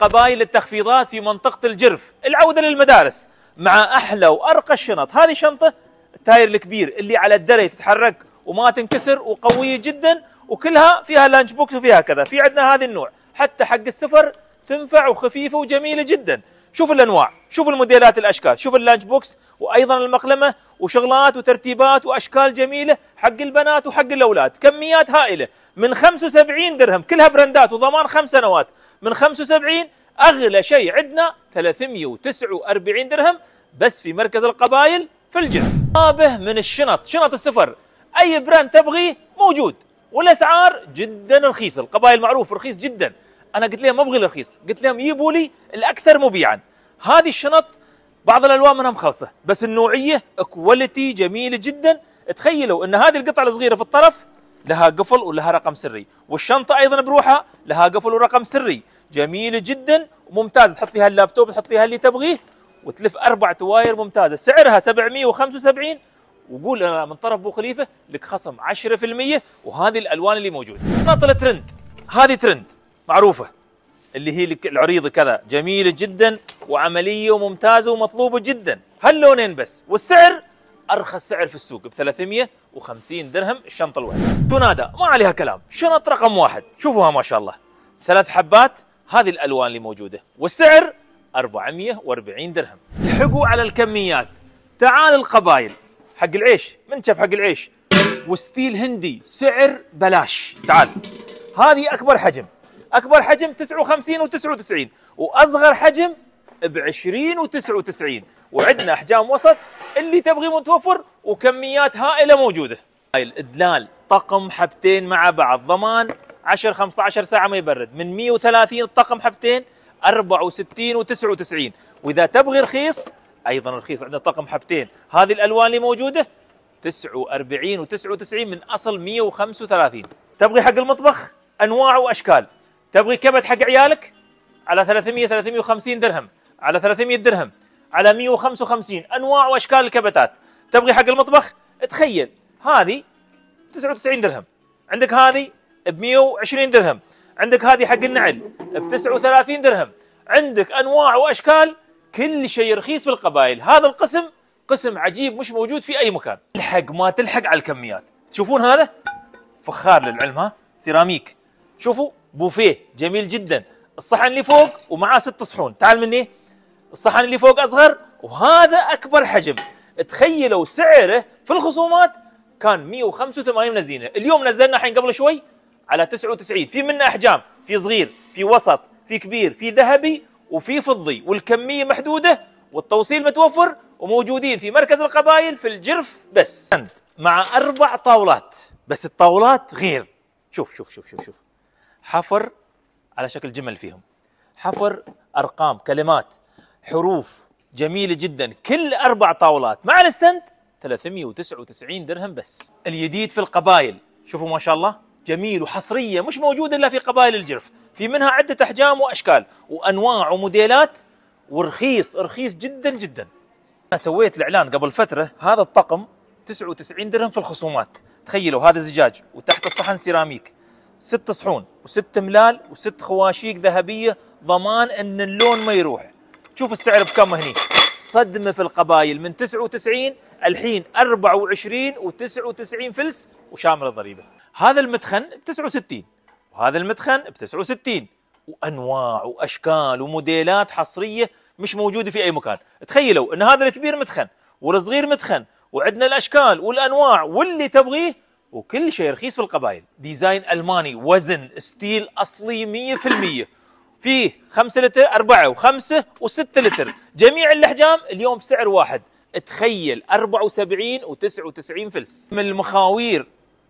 قبائل التخفيضات في منطقة الجرف العودة للمدارس مع أحلى وأرقى الشنط هذه شنطة التاير الكبير اللي على الدري تتحرك وما تنكسر وقوية جدا وكلها فيها لانش بوكس وفيها كذا في عندنا هذه النوع حتى حق السفر تنفع وخفيفة وجميلة جدا شوف الأنواع شوف الموديلات الأشكال شوف اللانش بوكس وأيضا المقلمة وشغلات وترتيبات وأشكال جميلة حق البنات وحق الأولاد كميات هائلة من 75 درهم كلها برندات وضمان خمس سنوات من 75 أغلى شيء عندنا 349 درهم بس في مركز القبائل في الجنة انتبه من الشنط شنط السفر أي براند تبغيه موجود والأسعار جدا رخيصة القبائل معروف رخيص جدا أنا قلت لهم ما أبغي الرخيص قلت لهم يبوا لي الأكثر مبيعا هذه الشنط بعض الألوان منها مخلصة بس النوعية كواليتي جميلة جدا تخيلوا أن هذه القطعة الصغيرة في الطرف لها قفل ولها رقم سري والشنطة أيضا بروحها لها قفل ورقم سري جميله جدا وممتازه تحط فيها اللابتوب تحط فيها اللي تبغيه وتلف اربع تواير ممتازه سعرها 775 وقول من طرف أبو خليفه لك خصم 10% وهذه الالوان اللي موجوده ناطله ترند هذه ترند معروفه اللي هي العريضه كذا جميله جدا وعمليه وممتازه ومطلوبه جدا هاللونين بس والسعر ارخص سعر في السوق ب 350 درهم الشنطه الواحده تنادى ما عليها كلام شنط رقم واحد شوفوها ما شاء الله ثلاث حبات هذه الالوان اللي موجوده والسعر 440 درهم لحقوا على الكميات تعال القبايل حق العيش شاف حق العيش وستيل هندي سعر بلاش تعال هذه اكبر حجم اكبر حجم 59 و99 واصغر حجم ب 20 و99 وعندنا احجام وسط اللي تبغي متوفر وكميات هائله موجوده الادلال طقم حبتين مع بعض ضمان 10 15 ساعه ما يبرد من 130 الطقم حبتين 64 و99 واذا تبغي رخيص ايضا رخيص عندنا طقم حبتين هذه الالوان اللي موجوده 49 و99 من اصل 135 تبغي حق المطبخ انواع واشكال تبغي كبد حق عيالك على 300 350 درهم على 300 درهم على 155 انواع واشكال الكبتات تبغي حق المطبخ تخيل هذه 99 درهم عندك هذه ب 120 درهم عندك هذه حق النعل ب 39 درهم عندك انواع واشكال كل شيء رخيص في القبائل هذا القسم قسم عجيب مش موجود في اي مكان الحق ما تلحق على الكميات تشوفون هذا فخار للعلم ها سيراميك شوفوا بوفيه جميل جدا الصحن اللي فوق ومعاه ست صحون تعال مني الصحن اللي فوق اصغر وهذا اكبر حجم تخيلوا سعره في الخصومات كان 185 نزينه اليوم نزلنا الحين قبل شوي على 99 في منه أحجام في صغير في وسط في كبير في ذهبي وفي فضي والكمية محدودة والتوصيل متوفر وموجودين في مركز القبائل في الجرف بس مع أربع طاولات بس الطاولات غير شوف شوف شوف شوف شوف حفر على شكل جمل فيهم حفر أرقام كلمات حروف جميلة جدا كل أربع طاولات مع الستند 399 درهم بس الجديد في القبائل شوفوا ما شاء الله جميل وحصرية مش موجودة إلا في قبائل الجرف في منها عدة أحجام وأشكال وأنواع وموديلات ورخيص رخيص جدا جدا أنا سويت الإعلان قبل فترة هذا الطقم 99 درهم في الخصومات تخيلوا هذا زجاج وتحت الصحن سيراميك ست صحون وست ملال وست خواشيق ذهبية ضمان أن اللون ما يروح شوف السعر بكم هني صدمة في القبايل من 99 الحين 24 و99 فلس وشامل الضريبة هذا المدخن ب 69 وهذا المدخن ب 69 وانواع واشكال وموديلات حصريه مش موجوده في اي مكان تخيلوا ان هذا الكبير مدخن والصغير مدخن وعندنا الاشكال والانواع واللي تبغيه وكل شيء رخيص في القبائل ديزاين الماني وزن ستيل اصلي 100% فيه 5 لتر 4 و5 و6 لتر جميع الاحجام اليوم بسعر واحد تخيل 74 و99 فلس من المخاوير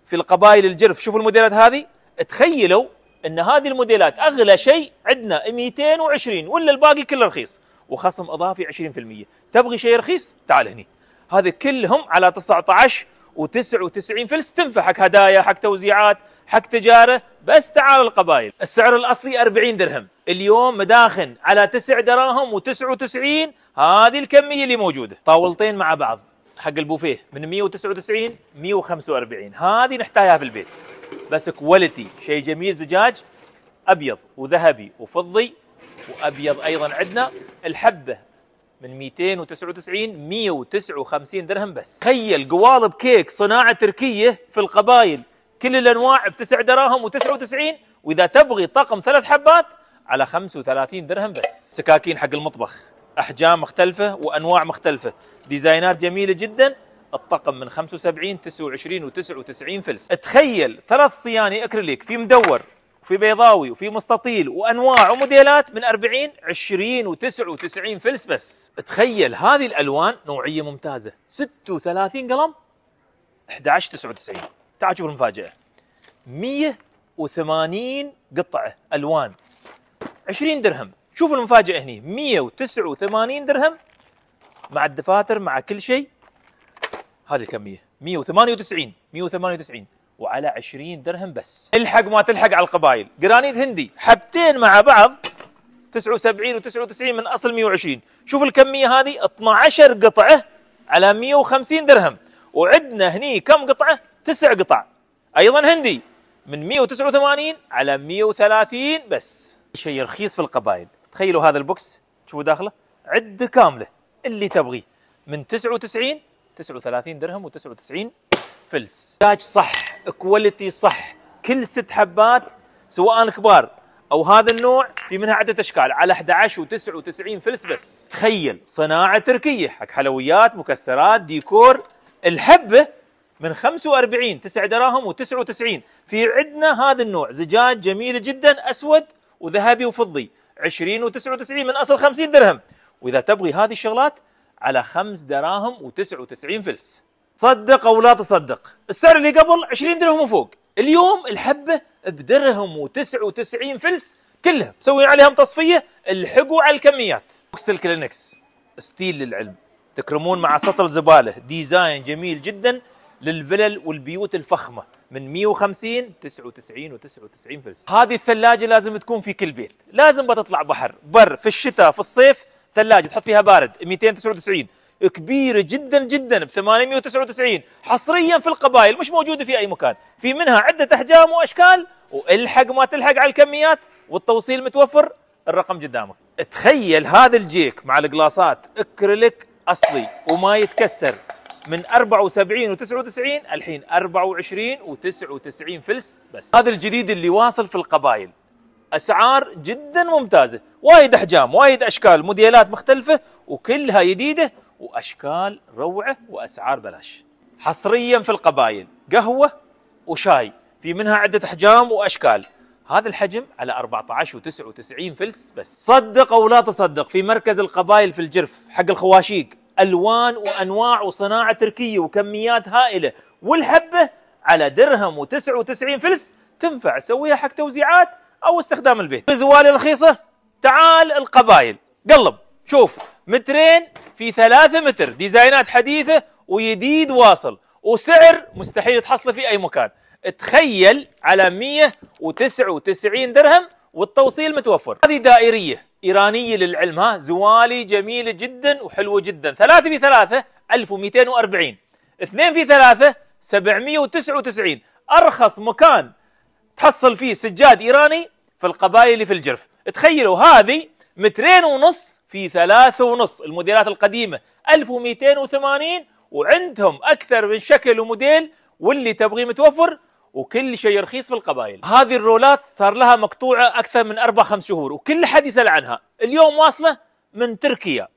في القبائل الجرف شوفوا الموديلات هذه تخيلوا ان هذه الموديلات اغلى شيء عندنا 220 ولا الباقي كله رخيص وخصم اضافي 20% تبغي شيء رخيص تعال هني هذا كلهم على 19 و99 فلس تنفع حق هدايا حق توزيعات حق تجاره بس تعال القبائل السعر الاصلي 40 درهم اليوم مداخن على 9 دراهم و99 هذه الكميه اللي موجوده طاولتين مع بعض حق البوفيه من 199 145 هذه نحتاجها في البيت بس كواليتي شيء جميل زجاج ابيض وذهبي وفضي وابيض ايضا عندنا الحبه من 299 159 درهم بس تخيل قوالب كيك صناعه تركيه في القبايل كل الانواع بتسع دراهم و99 واذا تبغي طقم ثلاث حبات على 35 درهم بس سكاكين حق المطبخ احجام مختلفه وانواع مختلفه ديزاينات جميله جدا الطقم من 75 29 و99 فلس تخيل ثلاث صياني اكريليك في مدور وفي بيضاوي وفي مستطيل وانواع وموديلات من 40 20 و99 فلس بس تخيل هذه الالوان نوعيه ممتازه 36 قلم 11 99 تعال شوف المفاجاه 180 قطعه الوان 20 درهم شوفوا المفاجأة هني 189 درهم مع الدفاتر مع كل شيء هذه الكمية 198 198 وعلى 20 درهم بس الحق ما تلحق على القبائل جرانيت هندي حبتين مع بعض 79 و99 من اصل 120 شوف الكميه هذه 12 قطعه على 150 درهم وعندنا هني كم قطعه تسع قطع ايضا هندي من 189 على 130 بس شيء رخيص في القبائل تخيلوا هذا البوكس تشوفوا داخله عده كامله اللي تبغيه من 99 39 درهم و99 فلس تاج صح كواليتي صح كل ست حبات سواء كبار او هذا النوع في منها عده اشكال على 11 و99 فلس بس تخيل صناعه تركيه حق حلويات مكسرات ديكور الحبه من 45 9 دراهم و99 في عندنا هذا النوع زجاج جميل جدا اسود وذهبي وفضي 20 و99 من أصل 50 درهم وإذا تبغي هذه الشغلات على 5 دراهم و99 فلس صدق أو لا تصدق السعر اللي قبل 20 درهم وفوق اليوم الحبة بدرهم و99 فلس كلها مسوي عليهم تصفية الحقوا على الكميات بوكس كلينكس ستيل للعلم تكرمون مع سطل زبالة ديزاين جميل جدا للفلل والبيوت الفخمة من 150 99 و99 فلس هذه الثلاجه لازم تكون في كل بيت لازم بتطلع بحر بر في الشتاء في الصيف ثلاجه تحط فيها بارد 299 كبيره جدا جدا ب 899 حصريا في القبائل مش موجوده في اي مكان في منها عده احجام واشكال والحق ما تلحق على الكميات والتوصيل متوفر الرقم قدامك تخيل هذا الجيك مع القلاصات اكريليك اصلي وما يتكسر من 74 و99 الحين 24 و99 فلس بس هذا الجديد اللي واصل في القبايل اسعار جدا ممتازه وايد احجام وايد اشكال موديلات مختلفه وكلها جديده واشكال روعه واسعار بلاش حصريا في القبايل قهوه وشاي في منها عده احجام واشكال هذا الحجم على 14 و99 فلس بس صدق او لا تصدق في مركز القبايل في الجرف حق الخواشيق الوان وانواع وصناعه تركيه وكميات هائله والحبه على درهم و99 فلس تنفع سويها حق توزيعات او استخدام البيت الزوالي رخيصه تعال القبايل قلب شوف مترين في ثلاثة متر ديزاينات حديثة ويديد واصل وسعر مستحيل تحصله في أي مكان تخيل على 199 درهم والتوصيل متوفر هذه دائرية إيرانية للعلم ها زوالي جميلة جدا وحلوة جدا ثلاثة في ثلاثة 1240 اثنين في ثلاثة 799 أرخص مكان تحصل فيه سجاد إيراني في القبائل اللي في الجرف تخيلوا هذه مترين ونص في ثلاثة ونص الموديلات القديمة 1280 وعندهم أكثر من شكل وموديل واللي تبغيه متوفر وكل شيء رخيص في القبائل هذه الرولات صار لها مقطوعة أكثر من أربع خمس شهور وكل حد يسأل عنها اليوم واصلة من تركيا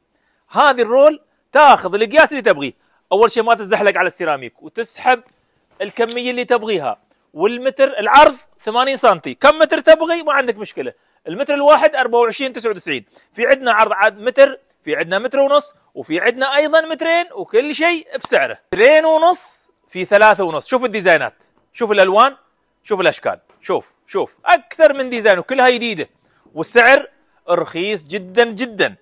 هذه الرول تاخذ القياس اللي تبغيه أول شيء ما تزحلق على السيراميك وتسحب الكمية اللي تبغيها والمتر العرض 80 سنتي كم متر تبغي ما عندك مشكلة المتر الواحد 24 99 في عندنا عرض عاد متر في عندنا متر ونص وفي عندنا ايضا مترين وكل شيء بسعره مترين ونص في ثلاثة ونص شوف الديزاينات شوف الالوان شوف الاشكال شوف شوف اكثر من ديزاين وكلها جديده والسعر رخيص جدا جدا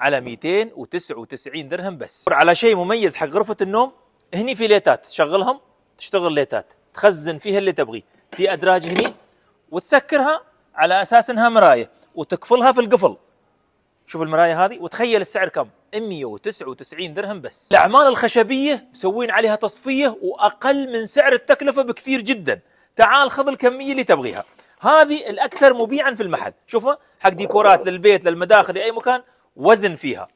على 299 درهم بس على شيء مميز حق غرفه النوم هني في ليتات تشغلهم تشتغل ليتات تخزن فيها اللي تبغيه في ادراج هني وتسكرها على اساس انها مرايه وتقفلها في القفل شوف المرايه هذه وتخيل السعر كم 199 درهم بس الاعمال الخشبيه مسوين عليها تصفيه واقل من سعر التكلفه بكثير جدا تعال خذ الكميه اللي تبغيها هذه الاكثر مبيعا في المحل شوفها حق ديكورات للبيت للمداخل لاي مكان وزن فيها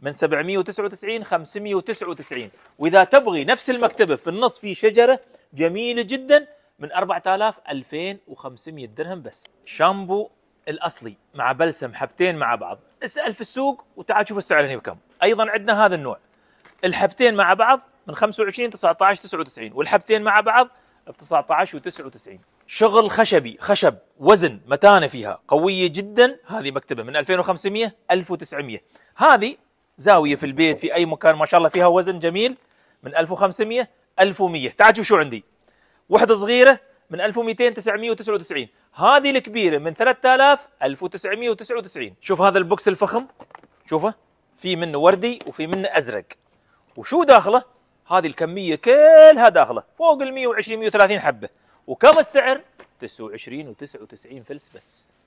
من 799 599 واذا تبغي نفس المكتبه في النص في شجره جميله جدا من 4000 2500 درهم بس شامبو الاصلي مع بلسم حبتين مع بعض اسال في السوق وتعال شوف السعر هنا بكم ايضا عندنا هذا النوع الحبتين مع بعض من 25 19 99 والحبتين مع بعض ب 19 و99 شغل خشبي خشب وزن متانه فيها قويه جدا هذه مكتبه من 2500 1900 هذه زاويه في البيت في اي مكان ما شاء الله فيها وزن جميل من 1500 1100 تعال شوف شو عندي وحده صغيره من 1200 999 هذه الكبيره من 3000 1999 شوف هذا البوكس الفخم شوفه في منه وردي وفي منه ازرق وشو داخله هذه الكميه كلها داخله فوق ال 120 130 حبه وكم السعر 29 و99 فلس بس